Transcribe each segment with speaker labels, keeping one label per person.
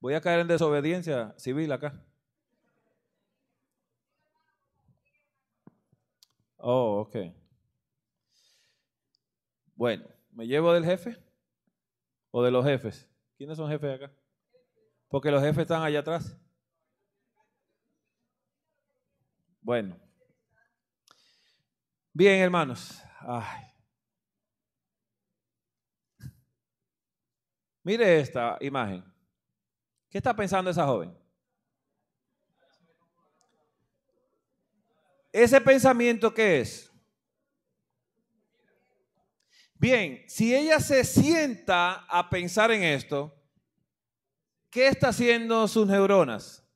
Speaker 1: Voy a caer en desobediencia civil acá. Oh, ok. Bueno, ¿me llevo del jefe o de los jefes? ¿Quiénes son jefes acá? Porque los jefes están allá atrás. Bueno. Bien, hermanos. Ay. Mire esta imagen. ¿Qué está pensando esa joven? ¿Ese pensamiento qué es? Bien, si ella se sienta a pensar en esto, ¿qué está haciendo sus neuronas?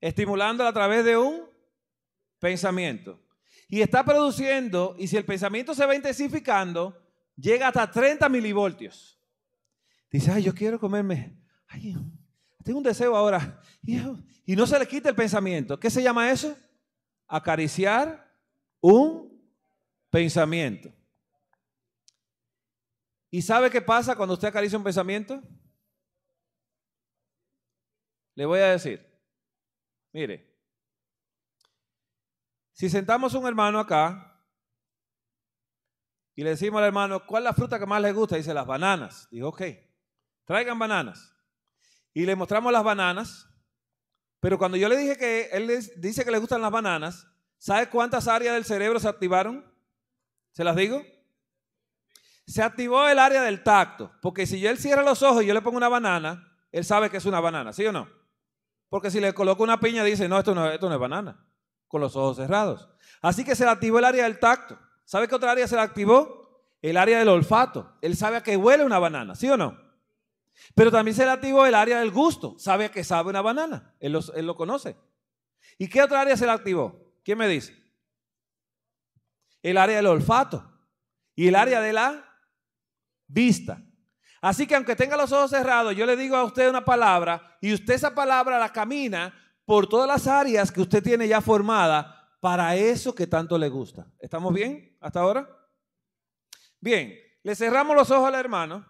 Speaker 1: Estimulándola a través de un pensamiento. Y está produciendo, y si el pensamiento se va intensificando, llega hasta 30 milivoltios. Dice, ay, yo quiero comerme tengo un deseo ahora. Y no se le quita el pensamiento. ¿Qué se llama eso? Acariciar un pensamiento. ¿Y sabe qué pasa cuando usted acaricia un pensamiento? Le voy a decir, mire, si sentamos un hermano acá y le decimos al hermano, ¿cuál es la fruta que más le gusta? Dice, las bananas. Dijo ok, traigan bananas y le mostramos las bananas. Pero cuando yo le dije que él dice que le gustan las bananas, ¿sabe cuántas áreas del cerebro se activaron? ¿Se las digo? Se activó el área del tacto, porque si yo él cierra los ojos y yo le pongo una banana, él sabe que es una banana, ¿sí o no? Porque si le coloco una piña, dice, no, esto no, esto no es banana, con los ojos cerrados. Así que se le activó el área del tacto. ¿Sabe qué otra área se le activó? El área del olfato. Él sabe a qué huele una banana, ¿sí o no? Pero también le activó el área del gusto. Sabe que sabe una banana. Él, lo conoce. ¿Y qué otra área se le activó? ¿Quién me dice? El área del olfato y el área de la vista. Así que aunque tenga los ojos cerrados, yo le digo a usted una palabra y usted esa palabra la camina por todas las áreas que usted tiene ya formada para eso que tanto le gusta. ¿Estamos bien hasta ahora? Bien, le cerramos los ojos al hermano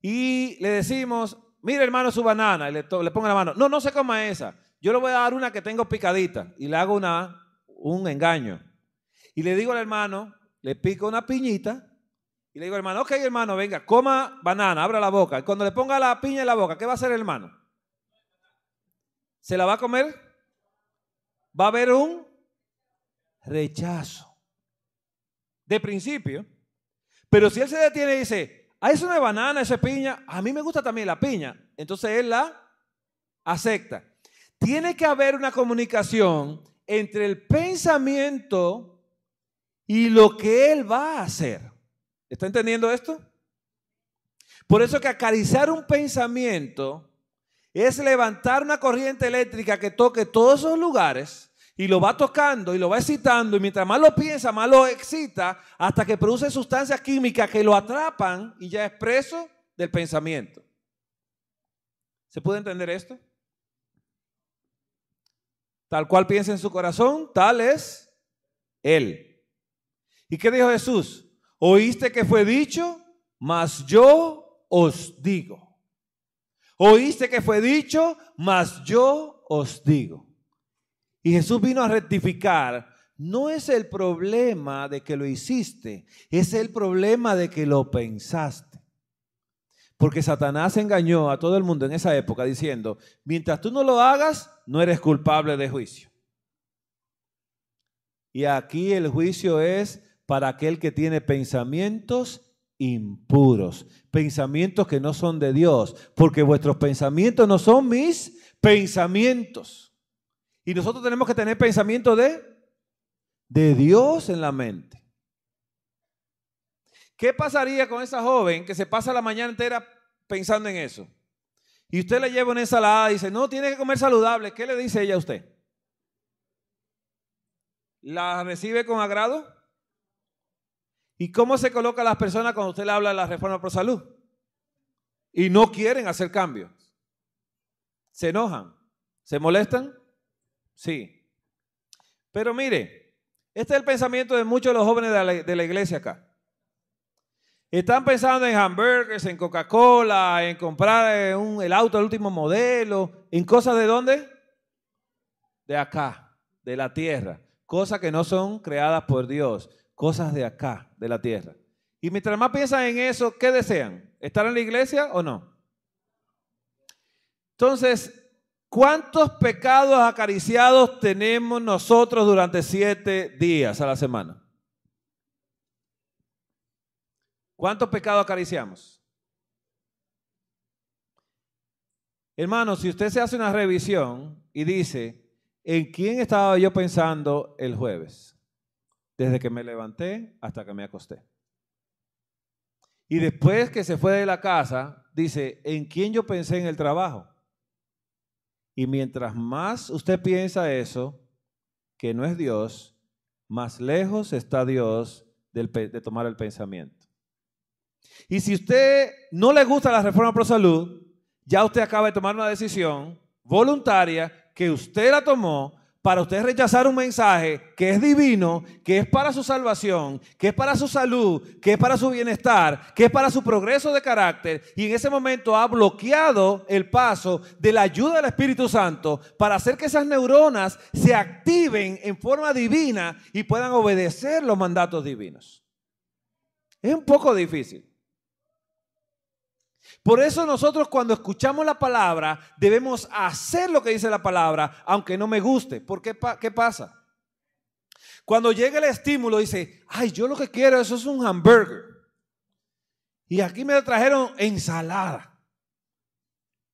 Speaker 1: y le decimos, mire hermano su banana, le, le pongo la mano, no, no se coma esa, yo le voy a dar una que tengo picadita y le hago una, un engaño. Y le digo al hermano, le pico una piñita y le digo, hermano, ok hermano, venga, coma banana, abra la boca. Y cuando le ponga la piña en la boca, ¿qué va a hacer el hermano? ¿Se la va a comer? Va a haber un rechazo. De principio. Pero si él se detiene y dice, a ah, es una banana, esa piña, a mí me gusta también la piña. Entonces él la acepta. Tiene que haber una comunicación entre el pensamiento y lo que él va a hacer. ¿Está entendiendo esto? Por eso que acariciar un pensamiento es levantar una corriente eléctrica que toque todos esos lugares y lo va tocando y lo va excitando y mientras más lo piensa, más lo excita hasta que produce sustancias químicas que lo atrapan y ya es preso del pensamiento. ¿Se puede entender esto? Tal cual piensa en su corazón, tal es él. ¿Y qué dijo Jesús? Oíste que fue dicho, mas yo os digo. Oíste que fue dicho, mas yo os digo. Y Jesús vino a rectificar. No es el problema de que lo hiciste, es el problema de que lo pensaste. Porque Satanás engañó a todo el mundo en esa época diciendo, mientras tú no lo hagas, no eres culpable de juicio. Y aquí el juicio es para aquel que tiene pensamientos impuros, pensamientos que no son de Dios, porque vuestros pensamientos no son mis pensamientos. Y nosotros tenemos que tener pensamiento de, de Dios en la mente. ¿Qué pasaría con esa joven que se pasa la mañana entera pensando en eso? Y usted le lleva una ensalada y dice, no, tiene que comer saludable. ¿Qué le dice ella a usted? ¿La recibe con agrado? ¿Y cómo se colocan las personas cuando usted le habla de la reforma por salud? Y no quieren hacer cambios. Se enojan, se molestan Sí. Pero mire, este es el pensamiento de muchos de los jóvenes de la, iglesia acá. Están pensando en hamburgers, en Coca-Cola, en comprar eh, el auto del último modelo, en cosas de dónde? De acá, de la tierra. Cosas que no son creadas por Dios, cosas de acá, de la tierra. Y mientras más piensan en eso, ¿qué desean? ¿Estar en la iglesia o no? Entonces, ¿Cuántos pecados acariciados tenemos nosotros durante siete días a la semana? ¿Cuántos pecados acariciamos? Hermano, si usted se hace una revisión y dice, ¿en quién estaba yo pensando el jueves? Desde que me levanté hasta que me acosté. Y después que se fue de la casa, dice, ¿en quién yo pensé en el trabajo? Y mientras más usted piensa eso, que no es Dios, más lejos está Dios de tomar el pensamiento. Y si usted no le gusta la reforma pro salud, ya usted acaba de tomar una decisión voluntaria que usted la tomó para usted rechazar un mensaje que es divino, que es para su salvación, que es para su salud, que es para su bienestar, que es para su progreso de carácter, y en ese momento ha bloqueado el paso de la ayuda del Espíritu Santo para hacer que esas neuronas se activen en forma divina y puedan obedecer los mandatos divinos. Es un poco difícil. Por eso nosotros cuando escuchamos la palabra debemos hacer lo que dice la palabra, aunque no me guste. ¿Por qué, qué pasa? Cuando llega el estímulo dice, ay, yo lo que quiero eso es un hamburger. Y aquí me trajeron ensalada.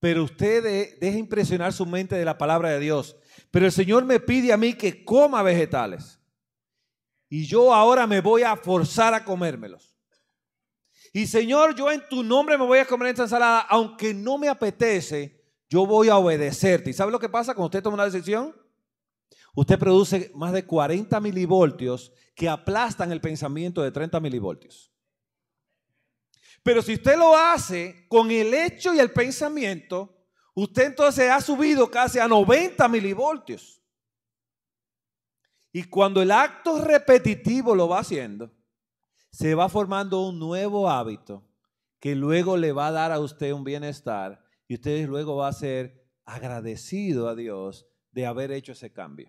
Speaker 1: Pero usted deja impresionar su mente de la palabra de Dios. Pero el Señor me pide a mí que coma vegetales. Y yo ahora me voy a forzar a comérmelos. Y Señor, yo en tu nombre me voy a comer esta ensalada, aunque no me apetece, yo voy a obedecerte. ¿Y sabe lo que pasa cuando usted toma una decisión? Usted produce más de 40 milivoltios que aplastan el pensamiento de 30 milivoltios. Pero si usted lo hace con el hecho y el pensamiento, usted entonces ha subido casi a 90 milivoltios. Y cuando el acto repetitivo lo va haciendo, se va formando un nuevo hábito que luego le va a dar a usted un bienestar y usted luego va a ser agradecido a Dios de haber hecho ese cambio.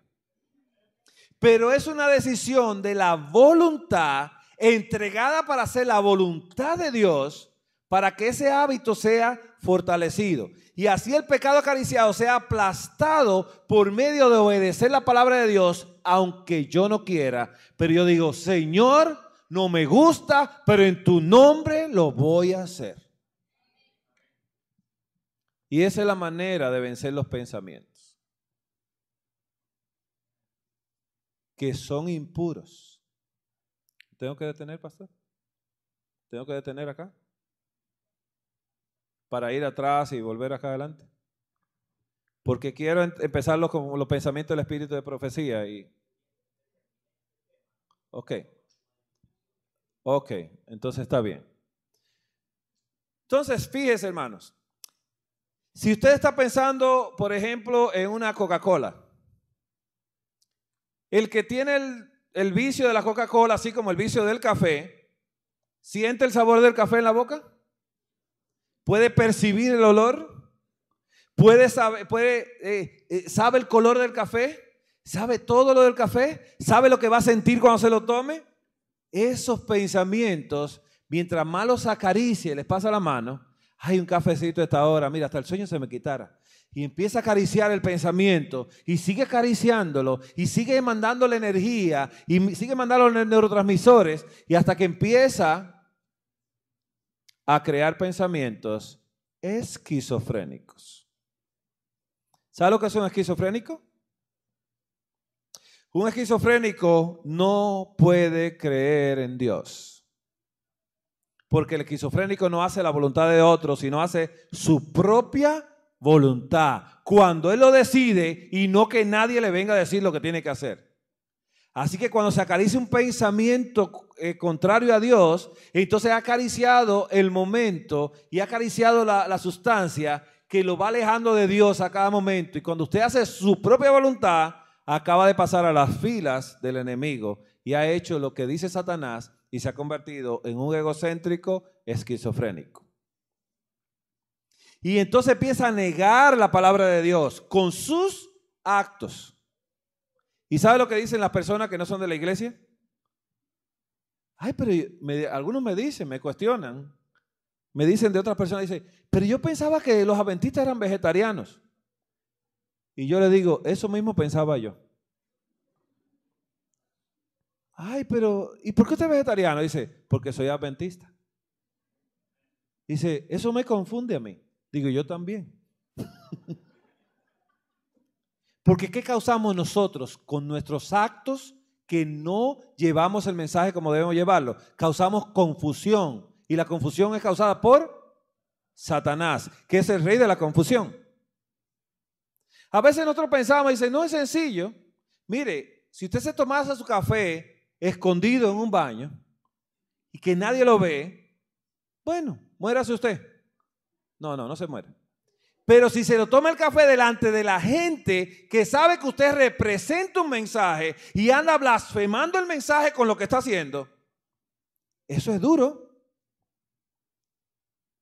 Speaker 1: Pero es una decisión de la voluntad entregada para hacer la voluntad de Dios para que ese hábito sea fortalecido. Y así el pecado acariciado sea aplastado por medio de obedecer la palabra de Dios, aunque yo no quiera. Pero yo digo, Señor, no me gusta, pero en tu nombre lo voy a hacer. Y esa es la manera de vencer los pensamientos, que son impuros. ¿Tengo que detener, pastor? ¿Tengo que detener acá? Para ir atrás y volver acá adelante. Porque quiero em-, empezar con los pensamientos del espíritu de profecía. Y... Ok. Ok, entonces está bien. Entonces, fíjese, hermanos. Si usted está pensando, por ejemplo, en una Coca-Cola, el que tiene el, vicio de la Coca-Cola, así como el vicio del café, ¿siente el sabor del café en la boca? ¿Puede percibir el olor? ¿Puede sabe eh, eh, el color del café? ¿Sabe todo lo del café? ¿Sabe lo que va a sentir cuando se lo tome? esos pensamientos, mientras malos acaricia, y les pasa la mano, hay un cafecito esta hora, mira, hasta el sueño se me quitara. Y empieza a acariciar el pensamiento y sigue acariciándolo y sigue mandándole energía y sigue los neurotransmisores y hasta que empieza a crear pensamientos esquizofrénicos. ¿Sabe lo que es un esquizofrénico? Un esquizofrénico no puede creer en Dios. Porque el esquizofrénico no hace la voluntad de otro, sino hace su propia voluntad. Cuando él lo decide y no que nadie le venga a decir lo que tiene que hacer. Así que cuando se acaricia un pensamiento eh, contrario a Dios, entonces ha acariciado el momento y ha acariciado la, la sustancia que lo va alejando de Dios a cada momento. Y cuando usted hace su propia voluntad, acaba de pasar a las filas del enemigo y ha hecho lo que dice Satanás y se ha convertido en un egocéntrico esquizofrénico. Y entonces empieza a negar la palabra de Dios con sus actos. ¿Y sabe lo que dicen las personas que no son de la iglesia? Ay, pero algunos me dicen, me cuestionan. Me dicen de otras personas, dicen, pero yo pensaba que los adventistas eran vegetarianos. Y yo le digo, eso mismo pensaba yo. Ay, pero ¿y por qué usted es vegetariano? Dice, porque soy adventista. Dice, eso me confunde a mí. Digo, yo también. Porque ¿qué causamos nosotros con nuestros actos que no llevamos el mensaje como debemos llevarlo? Causamos confusión. Y la confusión es causada por Satanás, que es el rey de la confusión. A veces nosotros pensamos y dice, no es sencillo. Mire, si usted se tomase su café escondido en un baño y que nadie lo ve, bueno, muérase usted. No, no, no se muere. Pero si se lo toma el café delante de la gente que sabe que usted representa un mensaje y anda blasfemando el mensaje con lo que está haciendo, eso es duro.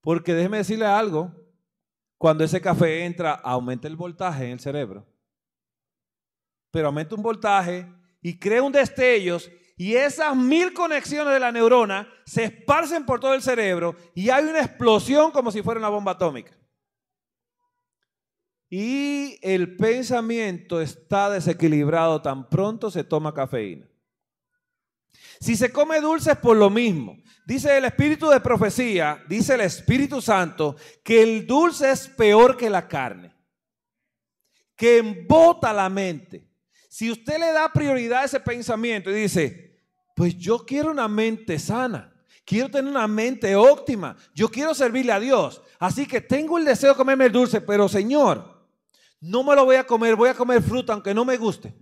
Speaker 1: Porque déjeme decirle algo, cuando ese café entra, aumenta el voltaje en el cerebro. Pero aumenta un voltaje y crea un destello y esas mil conexiones de la neurona se esparcen por todo el cerebro y hay una explosión como si fuera una bomba atómica. Y el pensamiento está desequilibrado tan pronto se toma cafeína. Si se come dulce es por lo mismo. Dice el espíritu de profecía, dice el Espíritu Santo, que el dulce es peor que la carne, que embota la mente. Si usted le da prioridad a ese pensamiento y dice, pues yo quiero una mente sana, quiero tener una mente óptima, yo quiero servirle a Dios, así que tengo el deseo de comerme el dulce, pero Señor, no me lo voy a comer, voy a comer fruta aunque no me guste.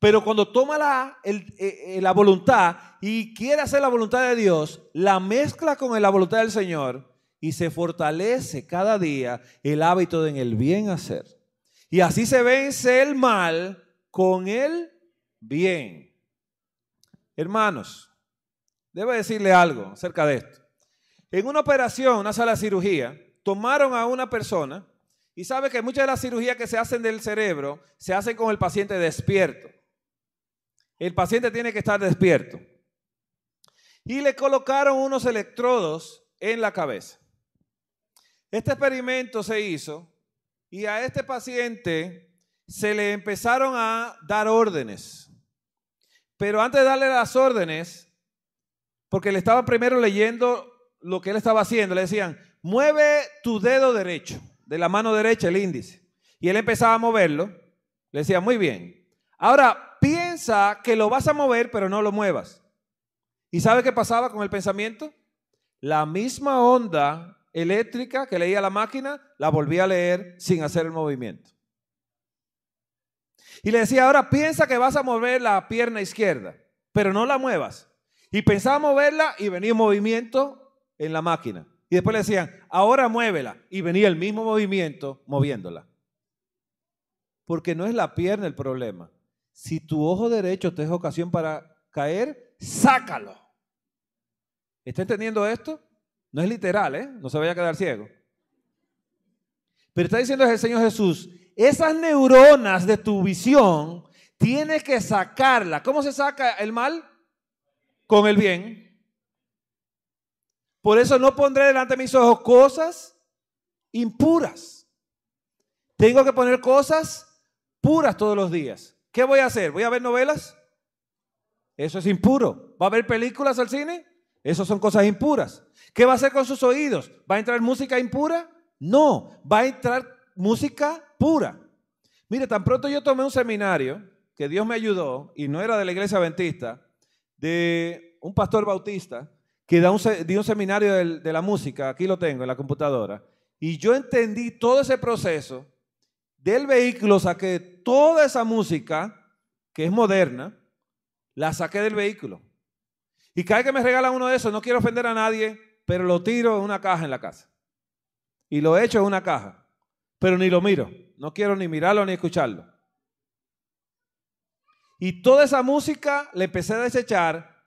Speaker 1: Pero cuando toma eh, eh, la, voluntad y quiere hacer la voluntad de Dios, la mezcla con la voluntad del Señor y se fortalece cada día el hábito en el bien hacer. Y así se vence el mal con el bien. Hermanos, debo decirle algo acerca de esto. En una operación, una sala de cirugía, tomaron a una persona y sabe que muchas de las cirugías que se hacen del cerebro se hacen con el paciente despierto. El paciente tiene que estar despierto. Y le colocaron unos electrodos en la cabeza. Este experimento se hizo y a este paciente se le empezaron a dar órdenes. Pero antes de darle las órdenes, porque le estaban primero leyendo lo que él estaba haciendo, le decían, mueve tu dedo derecho, de la mano derecha, el índice. Y él empezaba a moverlo. Le decía, muy bien. Ahora piensa que lo vas a mover, pero no lo muevas. ¿Y sabe qué pasaba con el pensamiento? La misma onda eléctrica que leía la máquina, la volvía a leer sin hacer el movimiento. Y le decía, ahora piensa que vas a mover la pierna izquierda, pero no la muevas. Y pensaba moverla y venía un movimiento en la máquina. Y después le decían, ahora muévela. Y venía el mismo movimiento moviéndola. Porque no es la pierna el problema. Si tu ojo derecho te es ocasión para caer, sácalo. ¿Está entendiendo esto? No es literal, ¿eh? No se vaya a quedar ciego. Pero está diciendo el Señor Jesús, esas neuronas de tu visión tienes que sacarlas. ¿Cómo se saca el mal? Con el bien. Por eso no pondré delante de mis ojos cosas impuras. Tengo que poner cosas puras todos los días. ¿Qué voy a hacer? ¿Voy a ver novelas? Eso es impuro. ¿Va a ver películas al cine? eso son cosas impuras. ¿Qué va a hacer con sus oídos? ¿Va a entrar música impura? No, va a entrar música pura. Mire, tan pronto yo tomé un seminario que Dios me ayudó, y no era de la iglesia adventista, de un pastor bautista que da un, dio un seminario de, de la música, aquí lo tengo en la computadora, y yo entendí todo ese proceso del vehículo saqué toda esa música que es moderna, la saqué del vehículo. Y cada vez que me regalan uno de esos, no quiero ofender a nadie, pero lo tiro en una caja en la casa. Y lo echo en una caja, pero ni lo miro. No quiero ni mirarlo ni escucharlo. Y toda esa música le empecé a desechar